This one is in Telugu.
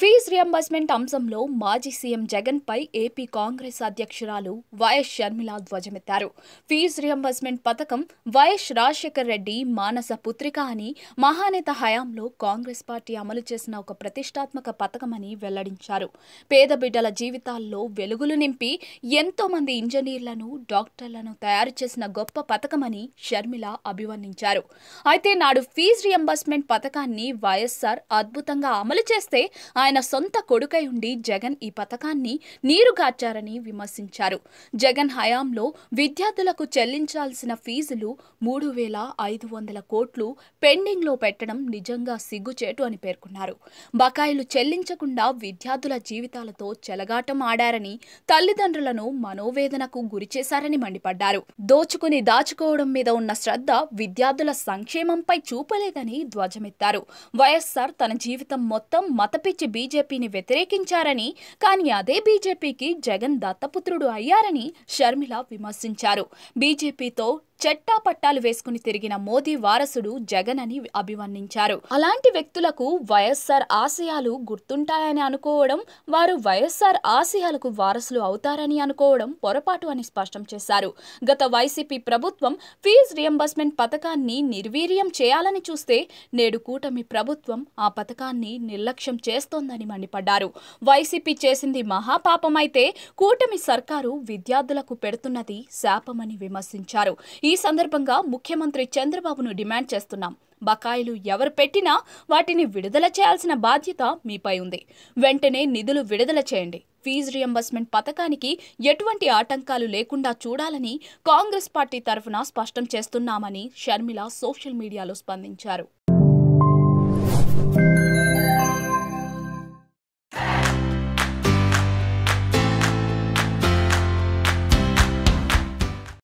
Face రీఎంబర్స్మెంట్ అంశంలో మాజీ సీఎం జగన్ పై ఏపీ కాంగ్రెస్ అధ్యక్షురాలు వైఎస్ షర్మిల ధ్వజమెత్తారు ఫీజు రీఎంబర్స్మెంట్ పథకం వైఎస్ రాజశేఖర్ రెడ్డి మానస పుత్రిక అని మహానేత హయాంలో కాంగ్రెస్ పార్టీ అమలు చేసిన ఒక ప్రతిష్టాత్మక పథకమని వెల్లడించారు పేద బిడ్డల జీవితాల్లో వెలుగులు నింపి ఎంతో మంది ఇంజనీర్లను డాక్టర్లను తయారు చేసిన గొప్ప పథకమని షర్మిల అభివర్ణించారు అయితే నాడు ఫీజు రీఎంబర్స్మెంట్ పథకాన్ని వైఎస్ఆర్ అద్భుతంగా అమలు చేస్తే ఆయన సొంత కొడుకై ఉండి జగన్ ఈ పథకాన్ని నీరుగార్చారని విమర్శించారు జగన్ హయాంలో విద్యార్థులకు చెల్లించాల్సిన ఫీజులు మూడు వేల ఐదు వందల కోట్లు పెండింగ్లో పెట్టడం నిజంగా సిగ్గుచేటు అని పేర్కొన్నారు బకాయిలు చెల్లించకుండా విద్యార్థుల జీవితాలతో చెలగాటం ఆడారని తల్లిదండ్రులను మనోవేదనకు గురిచేశారని మండిపడ్డారు దోచుకుని దాచుకోవడం మీద ఉన్న శ్రద్ధ విద్యార్థుల సంక్షేమంపై చూపలేదని ధ్వజమెత్తారు వైఎస్సార్ తన జీవితం మొత్తం మతపిచ్చి బీజేపీ బీజేపీని వ్యతిరేకించారని కానీ అదే బీజేపీకి జగన్ దత్తపుత్రుడు అయ్యారని షర్మిల విమర్శించారు బీజేపీతో చెట్టా పట్టాలు వేసుకుని తిరిగిన మోదీ వారసుడు జగన్ అని అభివర్ణించారు అలాంటి వ్యక్తులకు వైఎస్ఆర్ ఆశయాలు గుర్తుంటాయని అనుకోవడం వారు వైఎస్ఆర్ ఆశయాలకు వారసులు అవుతారని అనుకోవడం పొరపాటు అని స్పష్టం చేశారు గత వైసీపీ ప్రభుత్వం ఫీజు రియంబర్స్మెంట్ పథకాన్ని నిర్వీర్యం చేయాలని చూస్తే నేడు కూటమి ప్రభుత్వం ఆ పథకాన్ని నిర్లక్ష్యం చేస్తోందని మండిపడ్డారు వైసీపీ చేసింది మహాపాపమైతే కూటమి సర్కారు విద్యార్థులకు పెడుతున్నది శాపమని విమర్శించారు ఈ సందర్భంగా ముఖ్యమంత్రి చంద్రబాబును డిమాండ్ చేస్తున్నాం బకాయిలు ఎవరు పెట్టినా వాటిని విడుదల చేయాల్సిన బాధ్యత మీపై ఉంది వెంటనే నిధులు విడుదల చేయండి ఫీజు రియంబర్స్మెంట్ పథకానికి ఎటువంటి ఆటంకాలు లేకుండా చూడాలని కాంగ్రెస్ పార్టీ తరఫున స్పష్టం చేస్తున్నామని షర్మిల సోషల్ మీడియాలో స్పందించారు